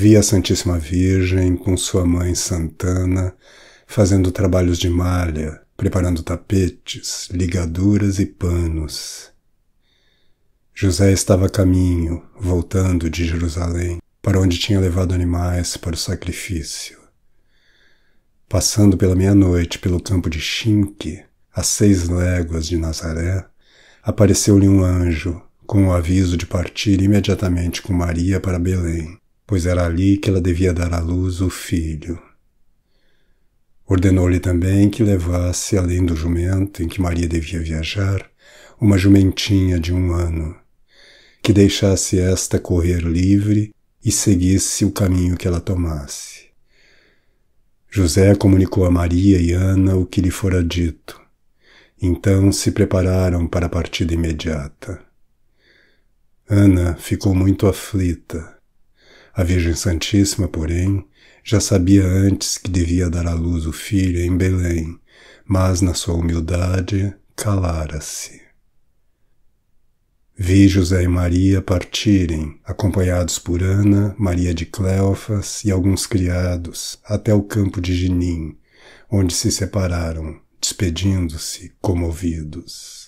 Vi a Santíssima Virgem com sua mãe Santana fazendo trabalhos de malha, preparando tapetes, ligaduras e panos. José estava a caminho, voltando de Jerusalém, para onde tinha levado animais para o sacrifício. Passando pela meia-noite pelo campo de Chinque, a seis léguas de Nazaré, apareceu-lhe um anjo com o aviso de partir imediatamente com Maria para Belém pois era ali que ela devia dar à luz o filho. Ordenou-lhe também que levasse, além do jumento em que Maria devia viajar, uma jumentinha de um ano, que deixasse esta correr livre e seguisse o caminho que ela tomasse. José comunicou a Maria e Ana o que lhe fora dito. Então se prepararam para a partida imediata. Ana ficou muito aflita a Virgem Santíssima, porém, já sabia antes que devia dar à luz o filho em Belém, mas na sua humildade calara-se. Vi José e Maria partirem, acompanhados por Ana, Maria de Cleofas e alguns criados, até o campo de Ginim, onde se separaram, despedindo-se comovidos.